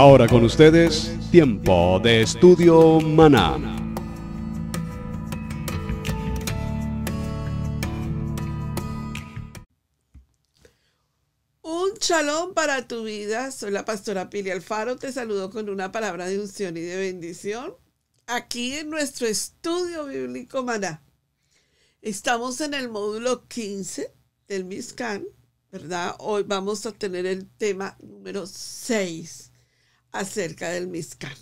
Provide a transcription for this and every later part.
Ahora con ustedes, tiempo de estudio Maná. Un chalón para tu vida. Soy la pastora Pili Alfaro. Te saludo con una palabra de unción y de bendición. Aquí en nuestro estudio bíblico Maná. Estamos en el módulo 15 del Miscan, ¿verdad? Hoy vamos a tener el tema número 6 acerca del Miscar,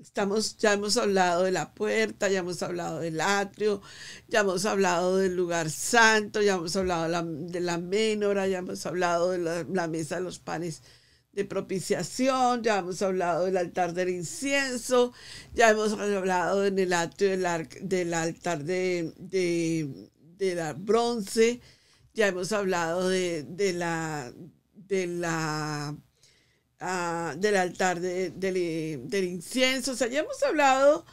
Estamos, ya hemos hablado de la puerta, ya hemos hablado del atrio, ya hemos hablado del lugar santo, ya hemos hablado de la, menora, ya hemos hablado de la, mesa de los panes de propiciación, ya hemos hablado del altar del incienso, ya hemos hablado en el atrio del, del altar de, la bronce, ya hemos hablado de la Ah, del altar, de, del, incienso. O sea, ya hemos hablado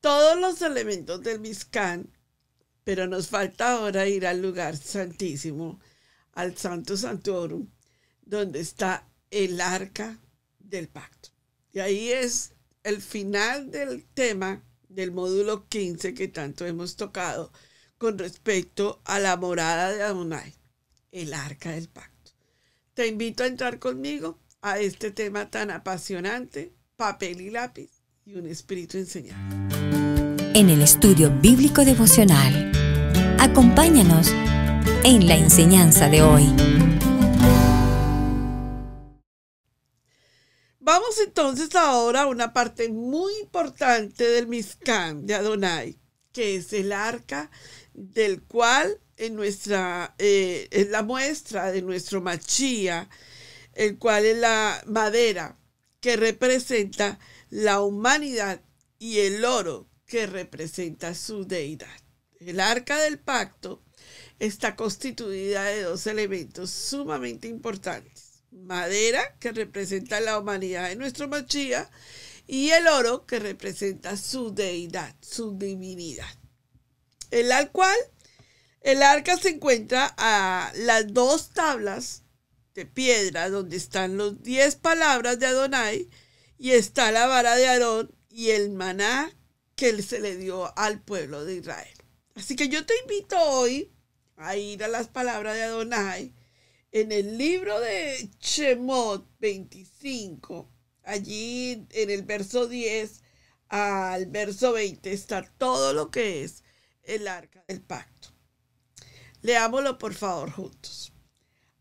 todos los elementos del Vizcán, pero nos falta ahora ir al lugar santísimo, al Santo Santorum, donde está el arca del pacto. Y ahí es el final del tema del módulo 15 que tanto hemos tocado con respecto a la morada de Adonai, el arca del pacto. Te invito a entrar conmigo a este tema tan apasionante, papel y lápiz y un espíritu enseñado. En el estudio bíblico devocional, acompáñanos en la enseñanza de hoy. Vamos entonces ahora a una parte muy importante del Mizcán de Adonai, que es el arca del cual en nuestra eh, en la muestra de nuestro machía el cual es la madera que representa la humanidad y el oro que representa su deidad. El arca del pacto está constituida de dos elementos sumamente importantes. Madera, que representa la humanidad de nuestro Machía, y el oro, que representa su deidad, su divinidad. El al cual el arca se encuentra a las dos tablas de piedra donde están las diez palabras de Adonai y está la vara de Aarón y el maná que él se le dio al pueblo de Israel. Así que yo te invito hoy a ir a las palabras de Adonai en el libro de Shemot 25, allí en el verso 10 al verso 20 está todo lo que es el arca del pacto. Leámoslo por favor juntos.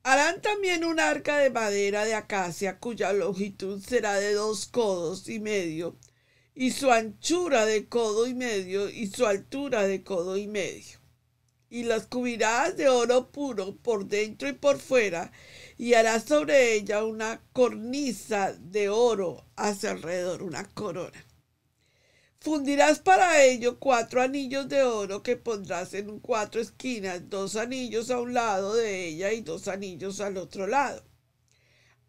Harán también un arca de madera de acacia cuya longitud será de dos codos y medio, y su anchura de codo y medio, y su altura de codo y medio. Y las cubrirás de oro puro por dentro y por fuera, y harás sobre ella una cornisa de oro hacia alrededor, una corona. Fundirás para ello cuatro anillos de oro que pondrás en cuatro esquinas, dos anillos a un lado de ella y dos anillos al otro lado.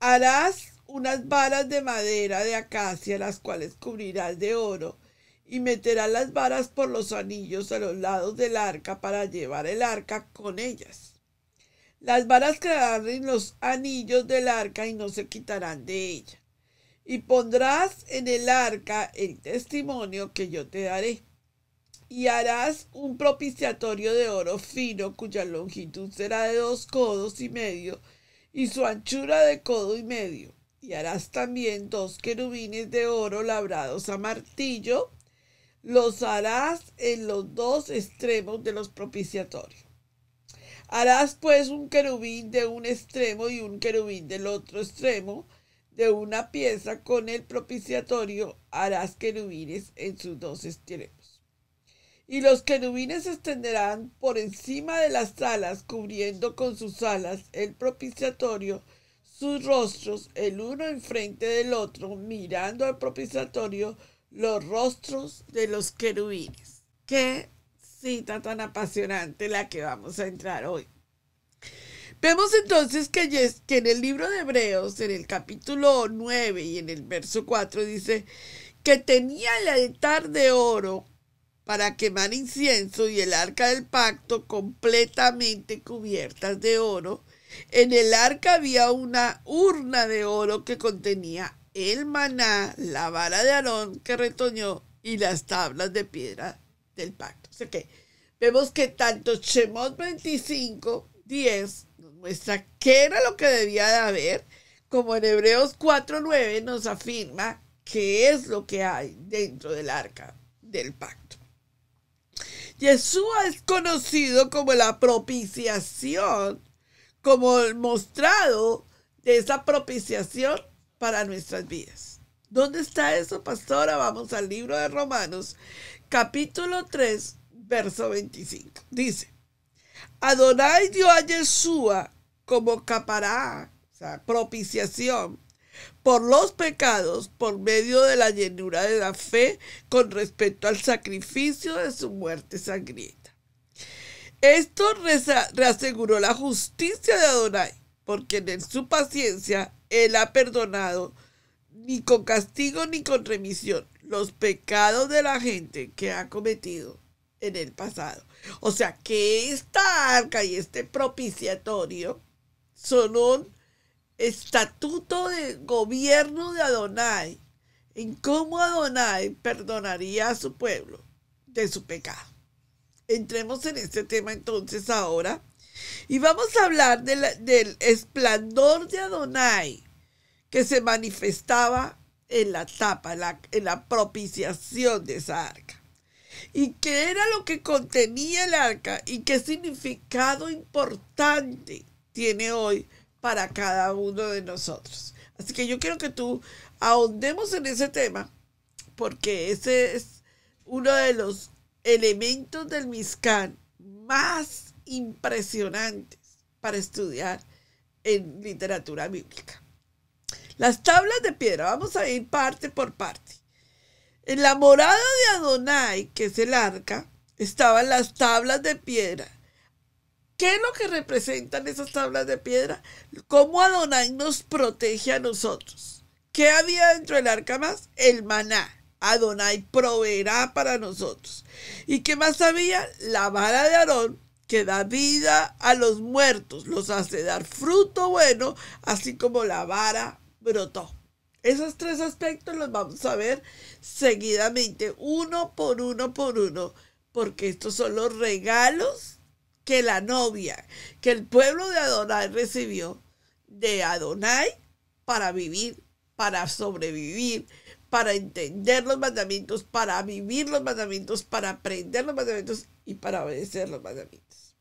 Harás unas varas de madera de acacia, las cuales cubrirás de oro, y meterás las varas por los anillos a los lados del arca para llevar el arca con ellas. Las varas quedarán en los anillos del arca y no se quitarán de ella y pondrás en el arca el testimonio que yo te daré. Y harás un propiciatorio de oro fino cuya longitud será de dos codos y medio y su anchura de codo y medio. Y harás también dos querubines de oro labrados a martillo. Los harás en los dos extremos de los propiciatorios. Harás pues un querubín de un extremo y un querubín del otro extremo de una pieza con el propiciatorio harás querubines en sus dos extremos. Y los querubines se extenderán por encima de las alas, cubriendo con sus alas el propiciatorio, sus rostros el uno enfrente del otro, mirando al propiciatorio los rostros de los querubines. Qué cita tan apasionante la que vamos a entrar hoy. Vemos entonces que, que en el libro de Hebreos, en el capítulo 9 y en el verso 4, dice que tenía el altar de oro para quemar incienso y el arca del pacto completamente cubiertas de oro. En el arca había una urna de oro que contenía el maná, la vara de Aarón que retoñó y las tablas de piedra del pacto. O sea que vemos que tanto Shemot 25, 10 muestra qué era lo que debía de haber, como en Hebreos 4.9 nos afirma que es lo que hay dentro del arca del pacto. jesús es conocido como la propiciación, como el mostrado de esa propiciación para nuestras vidas. ¿Dónde está eso, pastora? Vamos al libro de Romanos, capítulo 3, verso 25. Dice, Adonai dio a Yeshua como capará, o sea, propiciación, por los pecados por medio de la llenura de la fe con respecto al sacrificio de su muerte sangrienta. Esto reaseguró la justicia de Adonai, porque en su paciencia él ha perdonado ni con castigo ni con remisión los pecados de la gente que ha cometido en el pasado. O sea que esta arca y este propiciatorio son un estatuto de gobierno de Adonai en cómo Adonai perdonaría a su pueblo de su pecado. Entremos en este tema entonces ahora y vamos a hablar del esplendor de Adonai que se manifestaba en la tapa, en la propiciación de esa arca y qué era lo que contenía el arca y qué significado importante tiene hoy para cada uno de nosotros. Así que yo quiero que tú ahondemos en ese tema porque ese es uno de los elementos del Miscán más impresionantes para estudiar en literatura bíblica. Las tablas de piedra, vamos a ir parte por parte. En la morada de Adonai, que es el arca, estaban las tablas de piedra. ¿Qué es lo que representan esas tablas de piedra? ¿Cómo Adonai nos protege a nosotros? ¿Qué había dentro del arca más? El maná. Adonai proveerá para nosotros. ¿Y qué más había? La vara de Aarón que da vida a los muertos, los hace dar fruto bueno, así como la vara brotó. Esos tres aspectos los vamos a ver seguidamente, uno por uno por uno, porque estos son los regalos que la novia, que el pueblo de Adonai recibió de Adonai para vivir, para sobrevivir, para entender los mandamientos, para vivir los mandamientos, para aprender los mandamientos y para obedecer los mandamientos.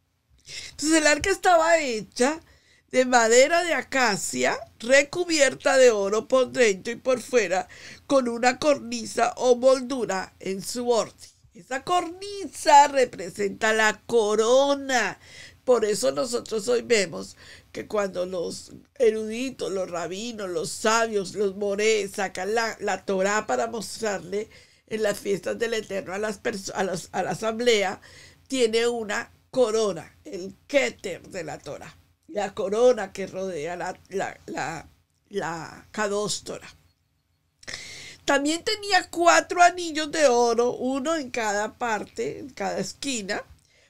Entonces el arca estaba hecha de madera de acacia, recubierta de oro por dentro y por fuera, con una cornisa o moldura en su borde. Esa cornisa representa la corona. Por eso nosotros hoy vemos que cuando los eruditos, los rabinos, los sabios, los morés sacan la, Torah para mostrarle en las fiestas del Eterno a, las a, a la asamblea, tiene una corona, el keter de la Torah la corona que rodea la, la, cadóstora. También tenía cuatro anillos de oro, uno en cada parte, en cada esquina,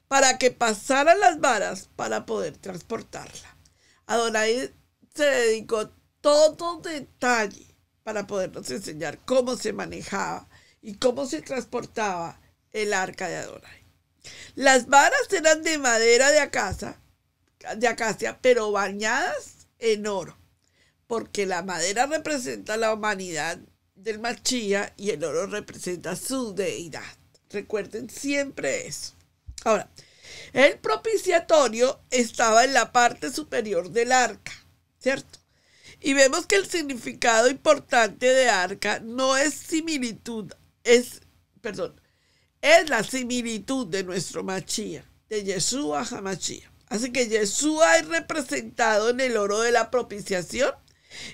para que pasaran las varas para poder transportarla. Adonai se dedicó todo detalle para podernos enseñar cómo se manejaba y cómo se transportaba el arca de Adonai. Las varas eran de madera de acasa de acacia, pero bañadas en oro, porque la madera representa la humanidad del machía y el oro representa su deidad. Recuerden siempre eso. Ahora, el propiciatorio estaba en la parte superior del arca, ¿cierto? Y vemos que el significado importante de arca no es similitud, es, perdón, es la similitud de nuestro Machía, de Yeshua Hamachía. Así que Yeshua es representado en el oro de la propiciación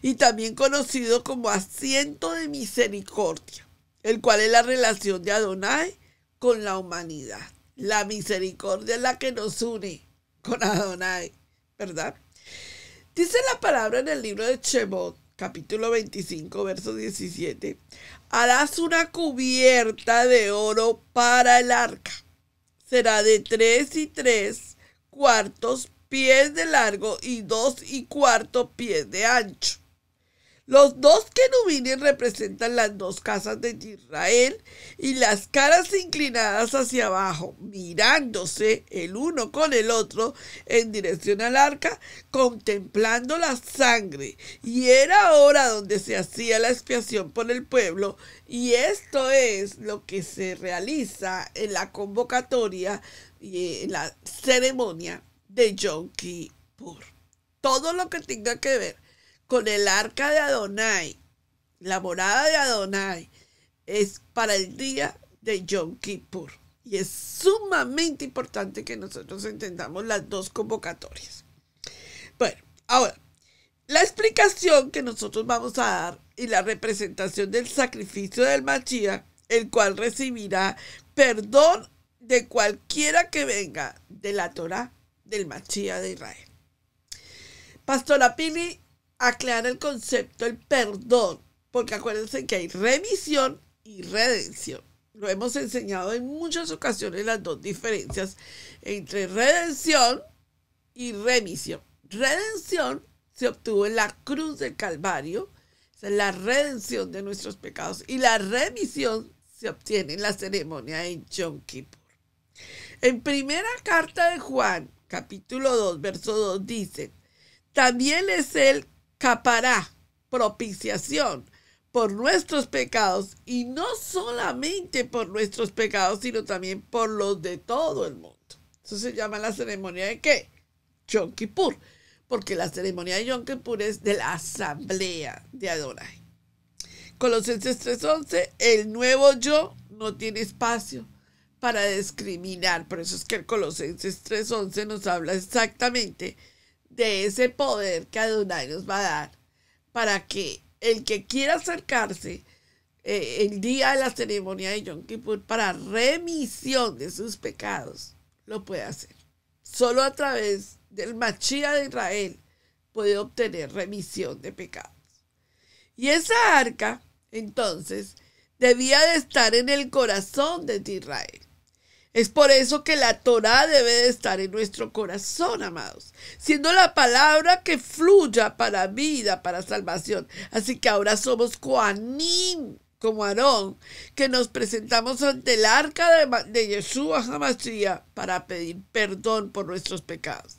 y también conocido como asiento de misericordia, el cual es la relación de Adonai con la humanidad. La misericordia es la que nos une con Adonai, ¿verdad? Dice la palabra en el libro de Chemot, capítulo 25, verso 17, harás una cubierta de oro para el arca. Será de tres y tres cuartos pies de largo y dos y cuarto pies de ancho. Los dos que querubines representan las dos casas de Israel y las caras inclinadas hacia abajo, mirándose el uno con el otro en dirección al arca, contemplando la sangre. Y era ahora donde se hacía la expiación por el pueblo, y esto es lo que se realiza en la convocatoria y eh, la ceremonia de Yom Kippur. Todo lo que tenga que ver con el arca de Adonai, la morada de Adonai, es para el día de Yom Kippur. Y es sumamente importante que nosotros entendamos las dos convocatorias. Bueno, ahora, la explicación que nosotros vamos a dar y la representación del sacrificio del machía el cual recibirá perdón de cualquiera que venga de la Torá del Machía de Israel. Pastora Pili aclara el concepto del perdón, porque acuérdense que hay remisión y redención. Lo hemos enseñado en muchas ocasiones las dos diferencias entre redención y remisión. Redención se obtuvo en la cruz del Calvario, es la redención de nuestros pecados, y la remisión se obtiene en la ceremonia en Yom en primera carta de Juan, capítulo 2, verso 2, dice, también es el capará, propiciación por nuestros pecados y no solamente por nuestros pecados, sino también por los de todo el mundo. Eso se llama la ceremonia de qué? Yom porque la ceremonia de Yom Kippur es de la asamblea de Adonai. Colosenses 3:11, el nuevo yo no tiene espacio para discriminar. Por eso es que el Colosenses 3.11 nos habla exactamente de ese poder que Adonai nos va a dar para que el que quiera acercarse eh, el día de la ceremonia de Yom Kippur para remisión de sus pecados lo pueda hacer. Solo a través del Machía de Israel puede obtener remisión de pecados. Y esa arca, entonces, debía de estar en el corazón de Israel. Es por eso que la Torah debe de estar en nuestro corazón, amados, siendo la palabra que fluya para vida, para salvación. Así que ahora somos Coanim, como Aarón, que nos presentamos ante el arca de, jesús Yeshua para pedir perdón por nuestros pecados.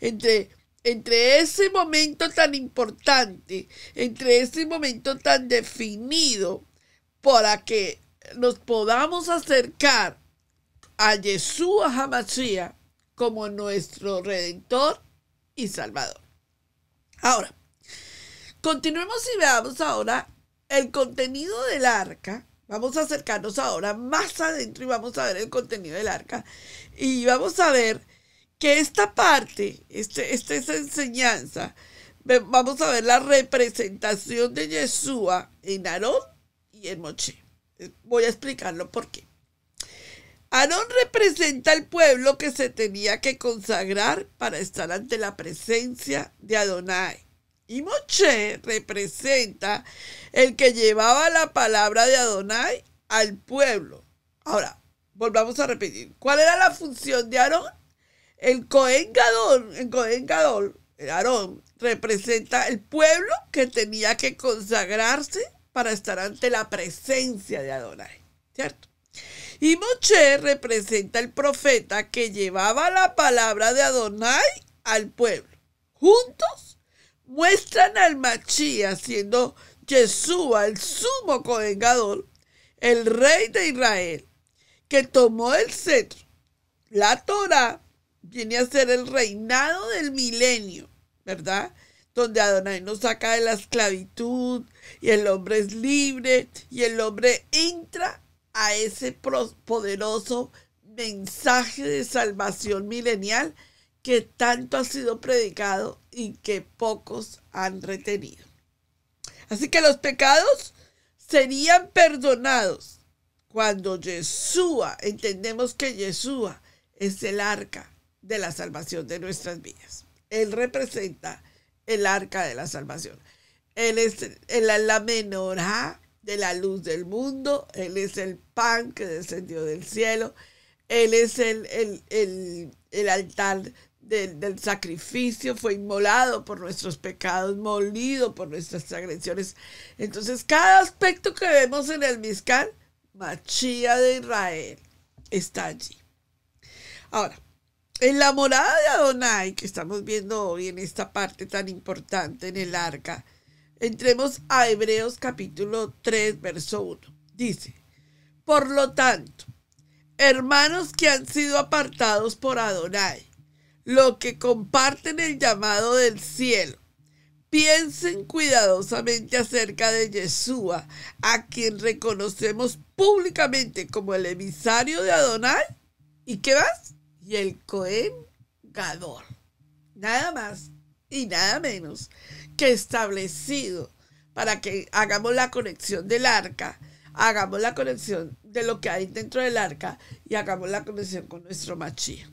Entre entre ese momento tan importante, entre ese momento tan definido, para que nos podamos acercar a Yeshua como nuestro Redentor y Salvador. Ahora, continuemos y veamos ahora el contenido del arca. Vamos a acercarnos ahora más adentro y vamos a ver el contenido del arca. Y vamos a ver que esta parte, este, este esta enseñanza, vamos a ver la representación de Yeshua en Aarón y en Moche. Voy a explicarlo por qué. Aarón representa al pueblo que se tenía que consagrar para estar ante la presencia de Adonai. Y Moche representa el que llevaba la palabra de Adonai al pueblo. Ahora, volvamos a repetir. ¿Cuál era la función de Aarón? El Cohen Gadol, el Cohen Aarón, representa el pueblo que tenía que consagrarse para estar ante la presencia de Adonai, ¿cierto? Y Moshe representa el profeta que llevaba la palabra de Adonai al pueblo. Juntos muestran al Machía, siendo Yeshua el sumo covengador, el rey de Israel, que tomó el cetro. La Torah viene a ser el reinado del milenio, ¿verdad? Donde Adonai nos saca de la esclavitud y el hombre es libre y el hombre entra a ese poderoso mensaje de salvación milenial que tanto ha sido predicado y que pocos han retenido. Así que los pecados serían perdonados cuando Yeshua, entendemos que Yeshua es el arca de la salvación de nuestras vidas. Él representa el arca de la salvación. Él es la menorá de la luz del mundo, Él es el pan que descendió del cielo, Él es el, el, altar del, sacrificio, fue inmolado por nuestros pecados, molido por nuestras agresiones. Entonces, cada aspecto que vemos en el Mizcán, Machía de Israel, está allí. Ahora, en la morada de Adonai, que estamos viendo hoy en esta parte tan importante en el arca, Entremos a Hebreos capítulo 3, verso 1. Dice, por lo tanto, hermanos que han sido apartados por Adonai, lo que comparten el llamado del cielo, piensen cuidadosamente acerca de Yeshua, a quien reconocemos públicamente como el emisario de Adonai. ¿Y qué más? Y el Cohen Nada más y nada menos que establecido para que hagamos la conexión del arca, hagamos la conexión de lo que hay dentro del arca y hagamos la conexión con nuestro machí.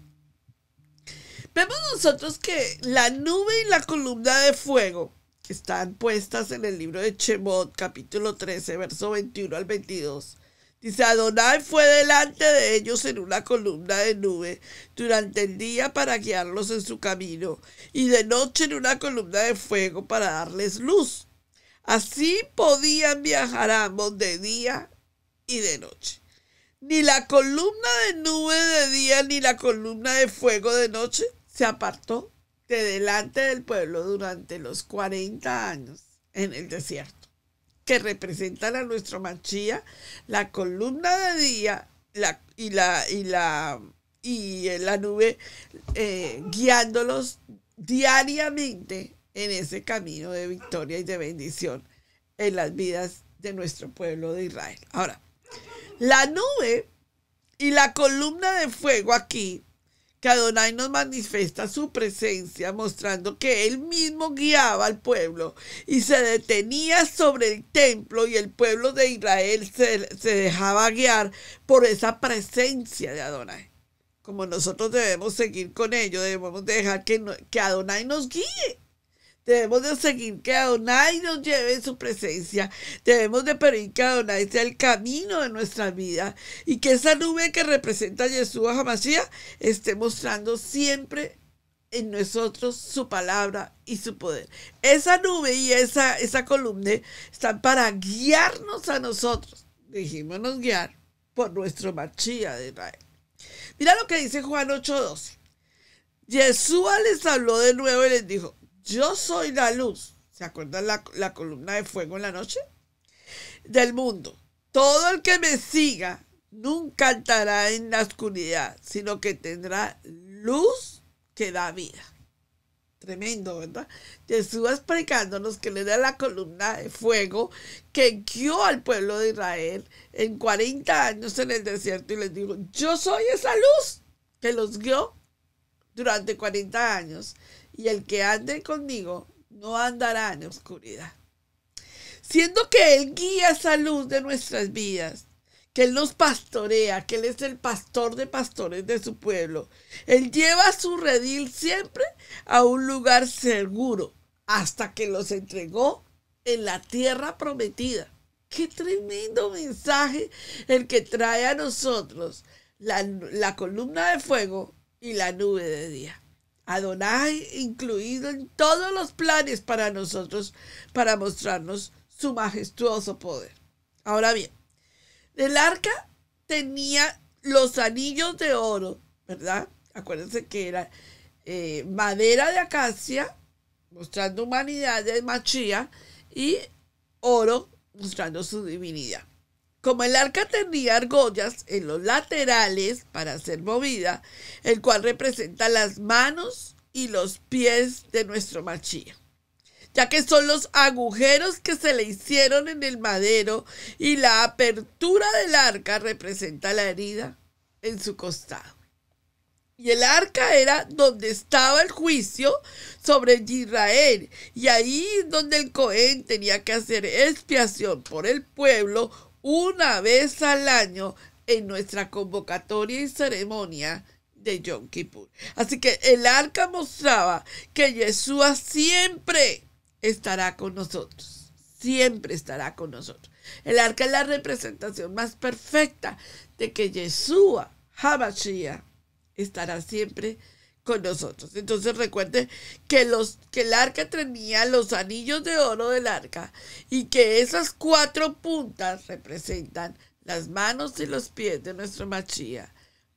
Vemos nosotros que la nube y la columna de fuego que están puestas en el libro de Chemot, capítulo 13, verso 21 al 22, y Adonai fue delante de ellos en una columna de nube durante el día para guiarlos en su camino y de noche en una columna de fuego para darles luz. Así podían viajar ambos de día y de noche. Ni la columna de nube de día ni la columna de fuego de noche se apartó de delante del pueblo durante los 40 años en el desierto que representan a nuestro manchía, la columna de día la, y, la, y, la, y la nube eh, guiándolos diariamente en ese camino de victoria y de bendición en las vidas de nuestro pueblo de Israel. Ahora, la nube y la columna de fuego aquí Adonai nos manifiesta su presencia, mostrando que él mismo guiaba al pueblo y se detenía sobre el templo y el pueblo de Israel se, dejaba guiar por esa presencia de Adonai. Como nosotros debemos seguir con ello, debemos dejar que, que Adonai nos guíe. Debemos de seguir que Adonai nos lleve en su presencia. Debemos de pedir que Adonai sea el camino de nuestra vida y que esa nube que representa a Yeshua esté mostrando siempre en nosotros su palabra y su poder. Esa nube y esa, esa columna están para guiarnos a nosotros. Dejémonos guiar por nuestro Machía de Israel. Mira lo que dice Juan 8:12. Yeshua les habló de nuevo y les dijo, yo soy la luz. ¿Se acuerdan la, columna de fuego en la noche? Del mundo. Todo el que me siga nunca estará en la oscuridad, sino que tendrá luz que da vida. Tremendo, ¿verdad? Jesús explicándonos que le da la columna de fuego que guió al pueblo de Israel en 40 años en el desierto y les dijo, yo soy esa luz que los guió durante 40 años y el que ande conmigo no andará en oscuridad. Siendo que Él guía esa luz de nuestras vidas, que Él nos pastorea, que Él es el pastor de pastores de su pueblo. Él lleva su redil siempre a un lugar seguro, hasta que los entregó en la tierra prometida. Qué tremendo mensaje el que trae a nosotros la, la columna de fuego y la nube de día. Adonai incluido en todos los planes para nosotros para mostrarnos su majestuoso poder. Ahora bien, el arca tenía los anillos de oro, ¿verdad? Acuérdense que era eh, madera de acacia, mostrando humanidad de Machía, y oro, mostrando su divinidad. Como el arca tenía argollas en los laterales para ser movida, el cual representa las manos y los pies de nuestro machía, ya que son los agujeros que se le hicieron en el madero y la apertura del arca representa la herida en su costado. Y el arca era donde estaba el juicio sobre Israel. Y ahí donde el Cohen tenía que hacer expiación por el pueblo una vez al año en nuestra convocatoria y ceremonia de Yom Kippur. Así que el arca mostraba que Yeshua siempre estará con nosotros, siempre estará con nosotros. El arca es la representación más perfecta de que Yeshua, Habashia, estará siempre con nosotros. Entonces recuerde que, los, que el arca tenía los anillos de oro del arca y que esas cuatro puntas representan las manos y los pies de nuestro machía,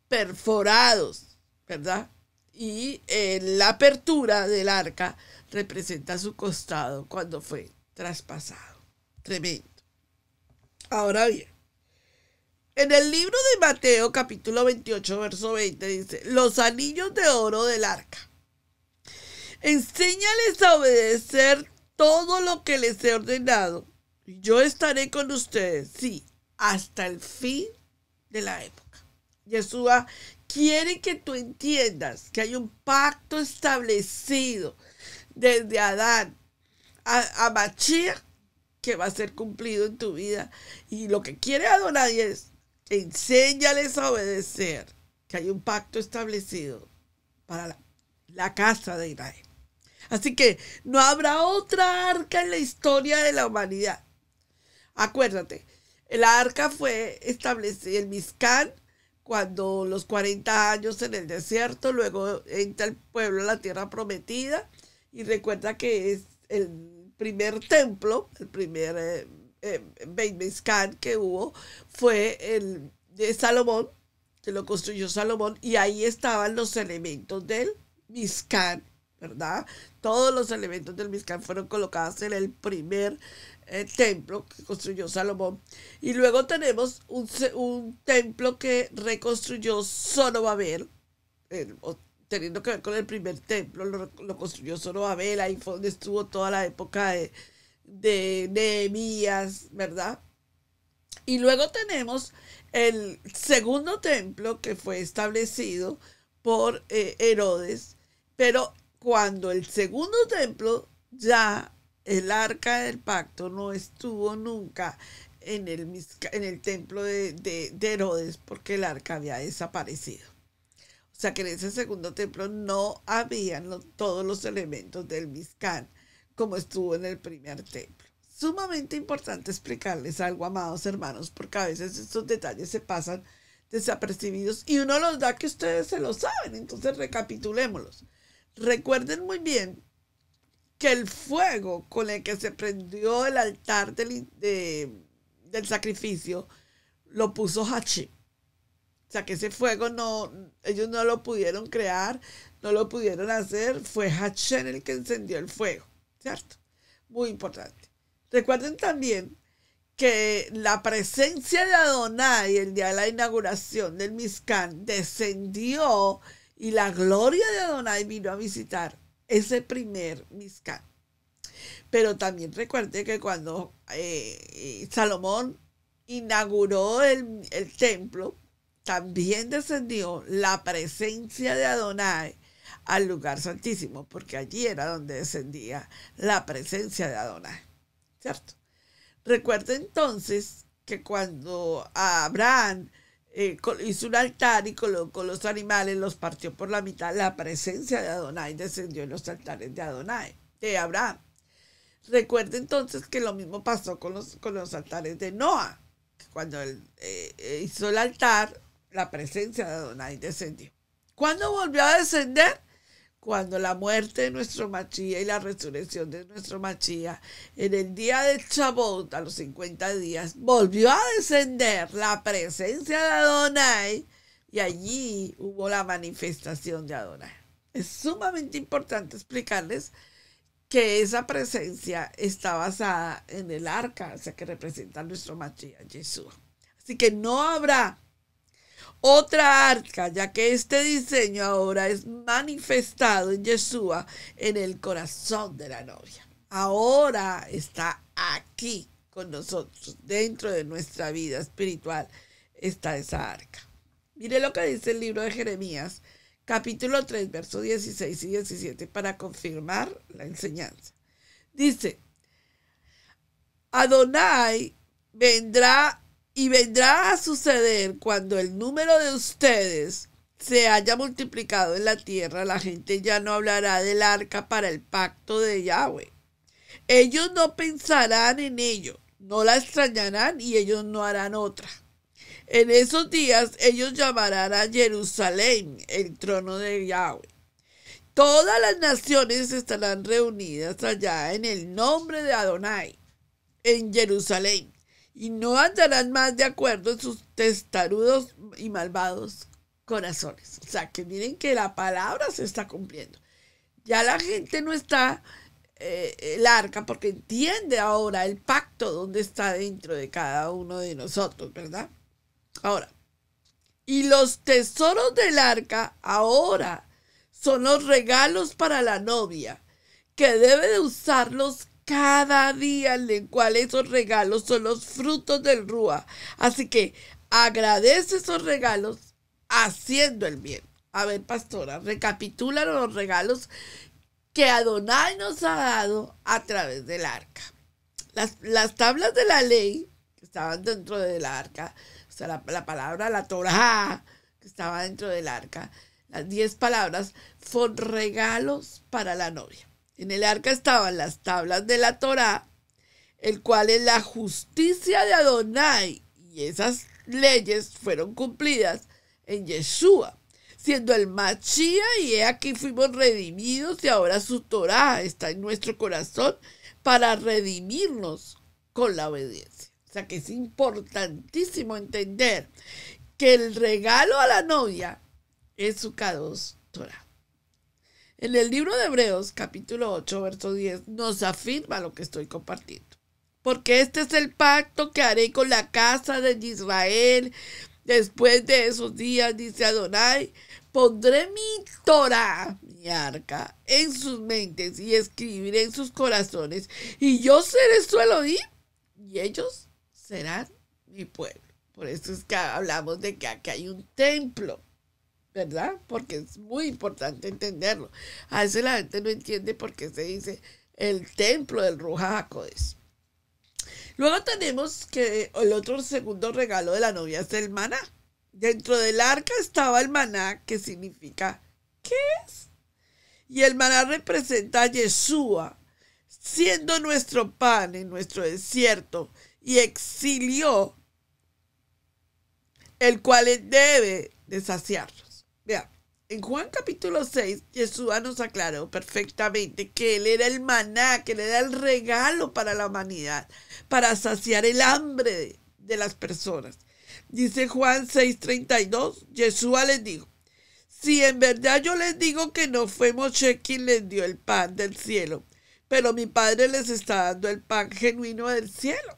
perforados, ¿verdad? Y eh, la apertura del arca representa su costado cuando fue traspasado. Tremendo. Ahora bien, en el libro de Mateo capítulo 28, verso 20 dice, los anillos de oro del arca. Enséñales a obedecer todo lo que les he ordenado. Yo estaré con ustedes, sí, hasta el fin de la época. Yeshua quiere que tú entiendas que hay un pacto establecido desde Adán a, a que va a ser cumplido en tu vida. Y lo que quiere Adonai es enséñales a obedecer, que hay un pacto establecido para la, casa de Israel. Así que no habrá otra arca en la historia de la humanidad. Acuérdate, el arca fue establecida en Mizcán cuando los 40 años en el desierto, luego entra el pueblo a la tierra prometida y recuerda que es el primer templo, el primer eh, eh, que hubo fue el de Salomón, que lo construyó Salomón, y ahí estaban los elementos del Miscan, ¿verdad? Todos los elementos del Miscan fueron colocados en el primer eh, templo que construyó Salomón. Y luego tenemos un, templo que reconstruyó Zorobabel, teniendo que ver con el primer templo, lo, construyó Zorobabel, ahí fue donde estuvo toda la época de de Nehemías, ¿verdad? Y luego tenemos el segundo templo que fue establecido por eh, Herodes, pero cuando el segundo templo ya el arca del pacto no estuvo nunca en el, en el templo de, Herodes porque el arca había desaparecido. O sea que en ese segundo templo no habían todos los elementos del Miscán como estuvo en el primer templo. Sumamente importante explicarles algo, amados hermanos, porque a veces estos detalles se pasan desapercibidos y uno los da que ustedes se lo saben, entonces recapitulémoslos. Recuerden muy bien que el fuego con el que se prendió el altar del, sacrificio lo puso Hachi. O sea que ese fuego no, ellos no lo pudieron crear, no lo pudieron hacer, fue en el que encendió el fuego. Muy importante. Recuerden también que la presencia de Adonai el día de la inauguración del Mizcán descendió y la gloria de Adonai vino a visitar ese primer Mizcán. Pero también recuerden que cuando eh, Salomón inauguró el templo, también descendió la presencia de Adonai al lugar santísimo, porque allí era donde descendía la presencia de Adonai. ¿Cierto? Recuerda entonces que cuando Abraham eh, hizo un altar y con los animales, los partió por la mitad, la presencia de Adonai descendió en los altares de Adonai, de Abraham. Recuerda entonces que lo mismo pasó con los, con los altares de Noah, cuando él eh, hizo el altar, la presencia de Adonai descendió. ¿Cuándo volvió a descender? cuando la muerte de nuestro Machía y la resurrección de nuestro Machía en el día de Chabot, a los 50 días, volvió a descender la presencia de Adonai y allí hubo la manifestación de Adonai. Es sumamente importante explicarles que esa presencia está basada en el arca, o sea, que representa a nuestro Machía, Jesús. Así que no habrá otra arca, ya que este diseño ahora es manifestado en Yeshua en el corazón de la novia. Ahora está aquí con nosotros, dentro de nuestra vida espiritual, está esa arca. Mire lo que dice el libro de Jeremías, capítulo 3, versos 16 y 17, para confirmar la enseñanza. Dice, Adonai vendrá y vendrá a suceder cuando el número de ustedes se haya multiplicado en la tierra, la gente ya no hablará del arca para el pacto de Yahweh. Ellos no pensarán en ello, no la extrañarán y ellos no harán otra. En esos días ellos llamarán a Jerusalén el trono de Yahweh. Todas las naciones estarán reunidas allá en el nombre de Adonai, en Jerusalén y no andarán más de acuerdo en sus testarudos y malvados corazones. O sea, que miren que la palabra se está cumpliendo. Ya la gente no está eh, el arca, porque entiende ahora el pacto donde está dentro de cada uno de nosotros, ¿verdad? Ahora, y los tesoros del arca ahora son los regalos para la novia, que debe de usarlos cada día en el cual esos regalos son los frutos del Rúa. Así que agradece esos regalos haciendo el bien. A ver, pastora, recapitula los regalos que Adonai nos ha dado a través del arca. Las, tablas de la ley que estaban dentro del arca, o sea, la, la palabra, la Torah, que estaba dentro del arca, las diez palabras, son regalos para la novia. En el arca estaban las tablas de la Torá, el cual es la justicia de Adonai, y esas leyes fueron cumplidas en Yeshua, siendo el machía y he aquí fuimos redimidos, y ahora su Torá está en nuestro corazón para redimirnos con la obediencia. O sea que es importantísimo entender que el regalo a la novia es su k Torah. En el libro de Hebreos, capítulo 8, verso 10, nos afirma lo que estoy compartiendo. Porque este es el pacto que haré con la casa de Israel. Después de esos días, dice Adonai, pondré mi Torah, mi arca, en sus mentes y escribiré en sus corazones. Y yo seré su Elohim y ellos serán mi pueblo. Por eso es que hablamos de que aquí hay un templo ¿verdad? Porque es muy importante entenderlo. A veces la gente no entiende por qué se dice el templo del es. Luego tenemos que el otro segundo regalo de la novia es el maná. Dentro del arca estaba el maná, que significa ¿qué es? Y el maná representa a Yeshua, siendo nuestro pan en nuestro desierto, y exilio, el cual debe de en Juan capítulo 6, Jesús nos aclaró perfectamente que Él era el maná, que le era el regalo para la humanidad, para saciar el hambre de, las personas. Dice Juan 6:32, Jesús les dijo, si en verdad yo les digo que no fue Moshe quien les dio el pan del cielo, pero mi Padre les está dando el pan genuino del cielo.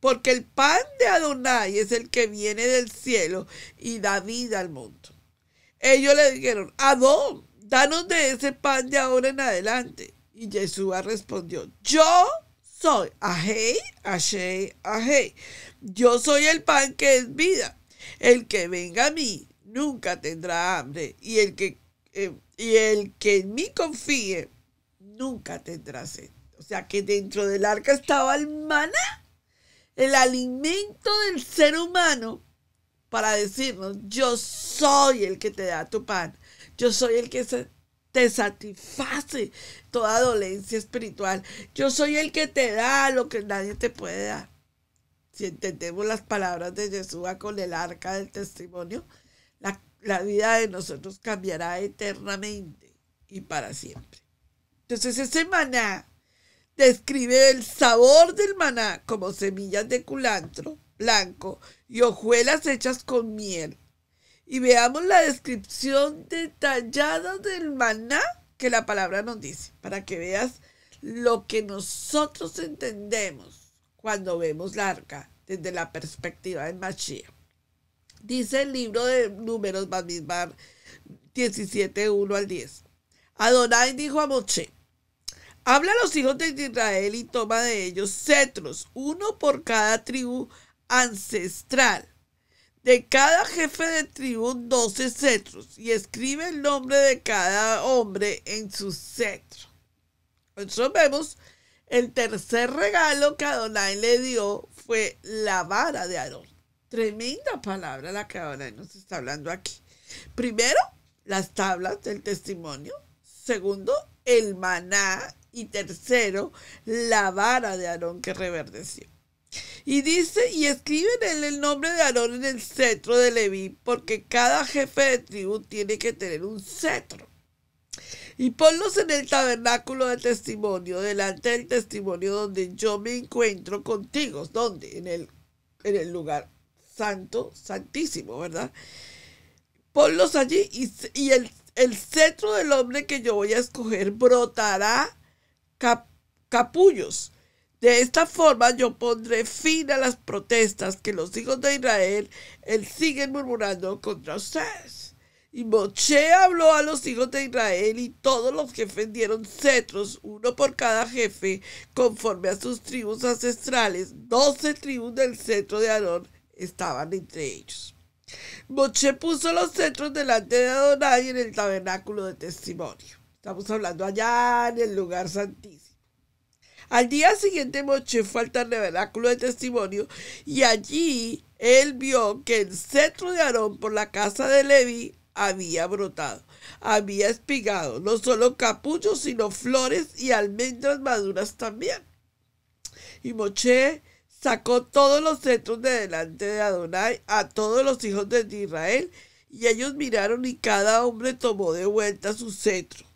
Porque el pan de Adonai es el que viene del cielo y da vida al mundo. Ellos le dijeron, Adón, ah, danos de ese pan de ahora en adelante. Y Jesús respondió, yo soy Ajei, Ajei, Ajei. Yo soy el pan que es vida. El que venga a mí nunca tendrá hambre. Y el que, eh, y el que en mí confíe nunca tendrá sed. O sea que dentro del arca estaba el maná, el alimento del ser humano para decirnos, yo soy el que te da tu pan, yo soy el que te satisface toda dolencia espiritual, yo soy el que te da lo que nadie te puede dar. Si entendemos las palabras de Jesús con el arca del testimonio, la, la vida de nosotros cambiará eternamente y para siempre. Entonces ese maná describe el sabor del maná como semillas de culantro blanco y hojuelas hechas con miel. Y veamos la descripción detallada del maná que la palabra nos dice, para que veas lo que nosotros entendemos cuando vemos la arca desde la perspectiva de Mashiach. Dice el libro de Números 17, 1 al 10. Adonai dijo a Moche, habla a los hijos de Israel y toma de ellos cetros, uno por cada tribu, ancestral de cada jefe de tribu doce cetros y escribe el nombre de cada hombre en su cetro. Nosotros vemos el tercer regalo que Adonai le dio fue la vara de Aarón. Tremenda palabra la que Adonai nos está hablando aquí. Primero, las tablas del testimonio. Segundo, el maná. Y tercero, la vara de Aarón que reverdeció. Y dice, y escriben en el nombre de Aarón en el cetro de Leví, porque cada jefe de tribu tiene que tener un cetro. Y ponlos en el tabernáculo de testimonio, delante del testimonio donde yo me encuentro contigo. ¿Dónde? En el, en el lugar santo, santísimo, ¿verdad? Ponlos allí y, el, el, cetro del hombre que yo voy a escoger brotará capullos de esta forma yo pondré fin a las protestas que los hijos de Israel siguen murmurando contra ustedes. Y Moche habló a los hijos de Israel y todos los jefes dieron cetros, uno por cada jefe, conforme a sus tribus ancestrales. Doce tribus del cetro de Aarón estaban entre ellos. Moche puso los cetros delante de Adonai en el tabernáculo de testimonio. Estamos hablando allá en el lugar santísimo. Al día siguiente Moche fue al tabernáculo de testimonio y allí él vio que el cetro de Aarón por la casa de Levi había brotado, había espigado, no solo capullos, sino flores y almendras maduras también. Y Moche sacó todos los cetros de delante de Adonai a todos los hijos de Israel, y ellos miraron y cada hombre tomó de vuelta su cetro.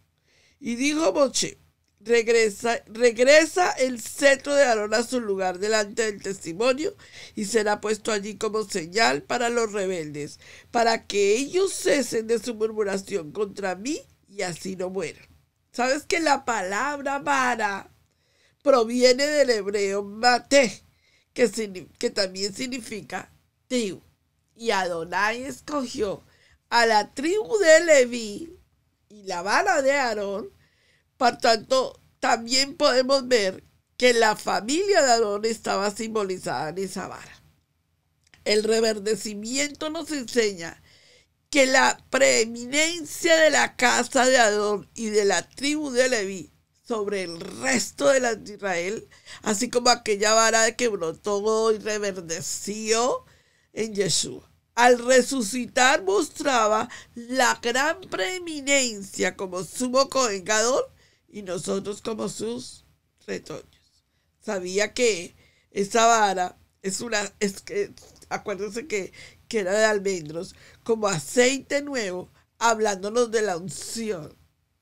Y dijo Moche, regresa, regresa el cetro de Aarón a su lugar delante del testimonio y será puesto allí como señal para los rebeldes, para que ellos cesen de su murmuración contra mí y así no mueran. ¿Sabes que la palabra vara proviene del hebreo mate, que, también significa tribu? Y Adonai escogió a la tribu de Leví y la vara de Aarón por tanto, también podemos ver que la familia de Adón estaba simbolizada en esa vara. El reverdecimiento nos enseña que la preeminencia de la casa de Adón y de la tribu de Leví sobre el resto de, Israel, así como aquella vara que brotó y reverdeció en Yeshua. Al resucitar mostraba la gran preeminencia como sumo coengador y nosotros como sus retoños. Sabía que esa vara es una, es que, acuérdense que, que era de almendros, como aceite nuevo, hablándonos de la unción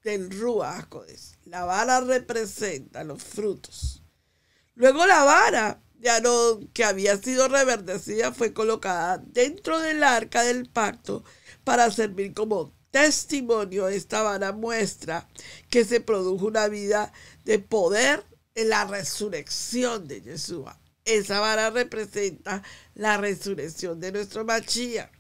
del Rúa La vara representa los frutos. Luego la vara de no que había sido reverdecida, fue colocada dentro del arca del pacto para servir como testimonio esta vara muestra que se produjo una vida de poder en la resurrección de Yeshua. Esa vara representa la resurrección de nuestro Machía.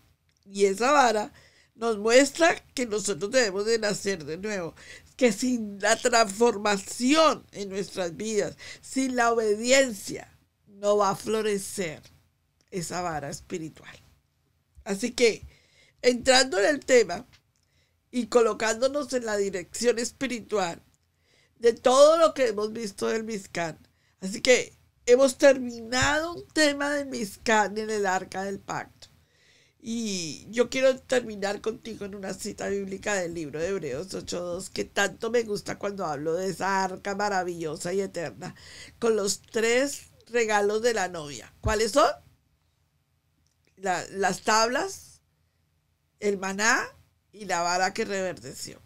Y esa vara nos muestra que nosotros debemos de nacer de nuevo, que sin la transformación en nuestras vidas, sin la obediencia, no va a florecer esa vara espiritual. Así que, entrando en el tema, y colocándonos en la dirección espiritual de todo lo que hemos visto del Mizcán. Así que hemos terminado un tema del Mizcán en el arca del pacto. Y yo quiero terminar contigo en una cita bíblica del libro de Hebreos 8.2 que tanto me gusta cuando hablo de esa arca maravillosa y eterna con los tres regalos de la novia. ¿Cuáles son? las tablas, el maná y la vara que reverdeció.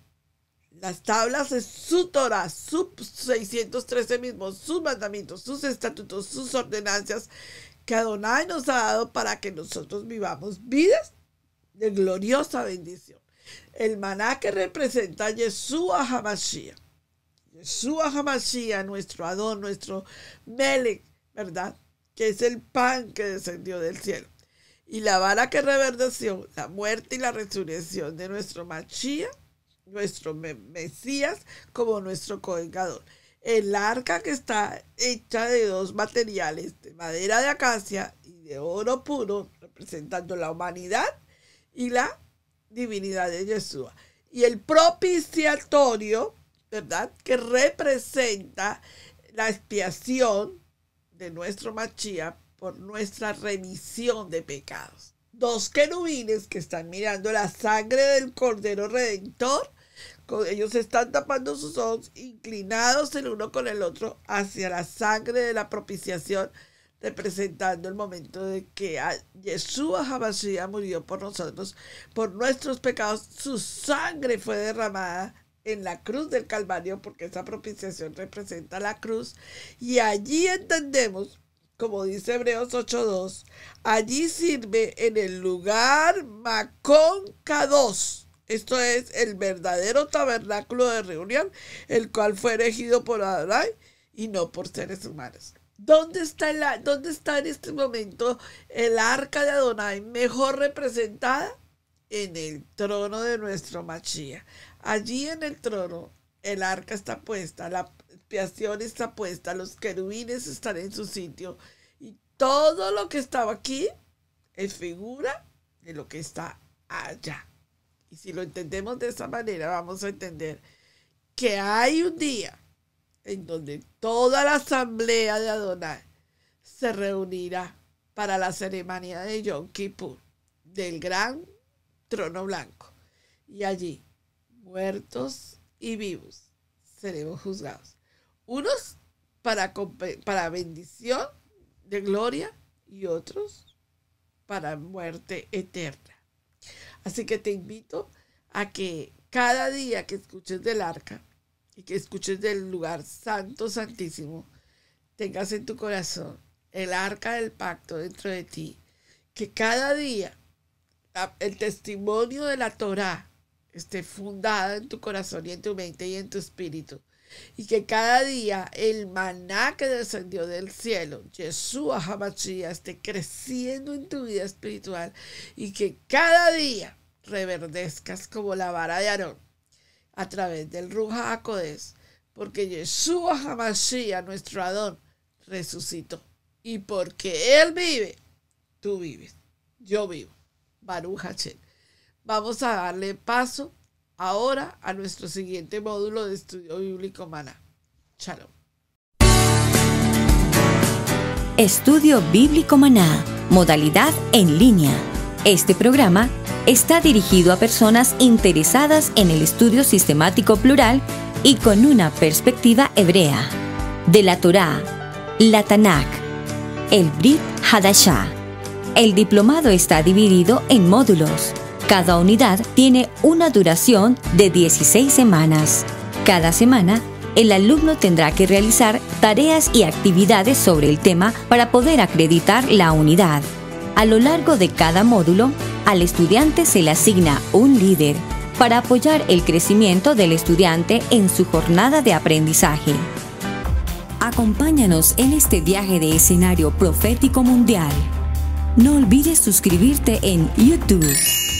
Las tablas de su Torah, sus 613 mismos, sus mandamientos, sus estatutos, sus ordenancias que Adonai nos ha dado para que nosotros vivamos vidas de gloriosa bendición. El maná que representa a Yeshua Hamashiach. Yeshua Hamashiach, nuestro Adón, nuestro Melech, ¿verdad? Que es el pan que descendió del cielo y la vara que reverdeció la muerte y la resurrección de nuestro Machía, nuestro Mesías, como nuestro coengador. El arca que está hecha de dos materiales, de madera de acacia y de oro puro, representando la humanidad y la divinidad de Yeshua. Y el propiciatorio, ¿verdad? Que representa la expiación de nuestro Machía por nuestra remisión de pecados. Dos querubines que están mirando la sangre del Cordero Redentor. Ellos están tapando sus ojos, inclinados el uno con el otro hacia la sangre de la propiciación, representando el momento de que jesús Hamashiach murió por nosotros, por nuestros pecados. Su sangre fue derramada en la cruz del Calvario, porque esa propiciación representa la cruz. Y allí entendemos como dice Hebreos 8.2, allí sirve en el lugar Macón K2. Esto es el verdadero tabernáculo de reunión, el cual fue elegido por Adonai y no por seres humanos. ¿Dónde está, ¿Dónde está en este momento el arca de Adonai mejor representada? En el trono de nuestro Machía. Allí en el trono el arca está puesta, la expiación está puesta, los querubines están en su sitio y todo lo que estaba aquí es figura de lo que está allá. Y si lo entendemos de esa manera, vamos a entender que hay un día en donde toda la asamblea de Adonai se reunirá para la ceremonia de Yom Kippur, del gran trono blanco. Y allí, muertos y vivos, seremos juzgados unos para, para bendición de gloria y otros para muerte eterna. Así que te invito a que cada día que escuches del arca y que escuches del lugar santo, santísimo, tengas en tu corazón el arca del pacto dentro de ti, que cada día el testimonio de la Torah esté fundada en tu corazón y en tu mente y en tu espíritu y que cada día el maná que descendió del cielo, Yeshua HaMashiach esté creciendo en tu vida espiritual y que cada día reverdezcas como la vara de Aarón a través del Ruja Acodes, porque Yeshua HaMashiach nuestro Adón, resucitó. Y porque Él vive, tú vives, yo vivo. Baruch Vamos a darle paso ahora a nuestro siguiente módulo de estudio bíblico maná. Shalom. Estudio Bíblico Maná, modalidad en línea. Este programa está dirigido a personas interesadas en el estudio sistemático plural y con una perspectiva hebrea. De la Torah, la Tanakh, el Brit Hadashah. El diplomado está dividido en módulos cada unidad tiene una duración de 16 semanas. Cada semana, el alumno tendrá que realizar tareas y actividades sobre el tema para poder acreditar la unidad. A lo largo de cada módulo, al estudiante se le asigna un líder para apoyar el crecimiento del estudiante en su jornada de aprendizaje. Acompáñanos en este viaje de escenario profético mundial. No olvides suscribirte en YouTube.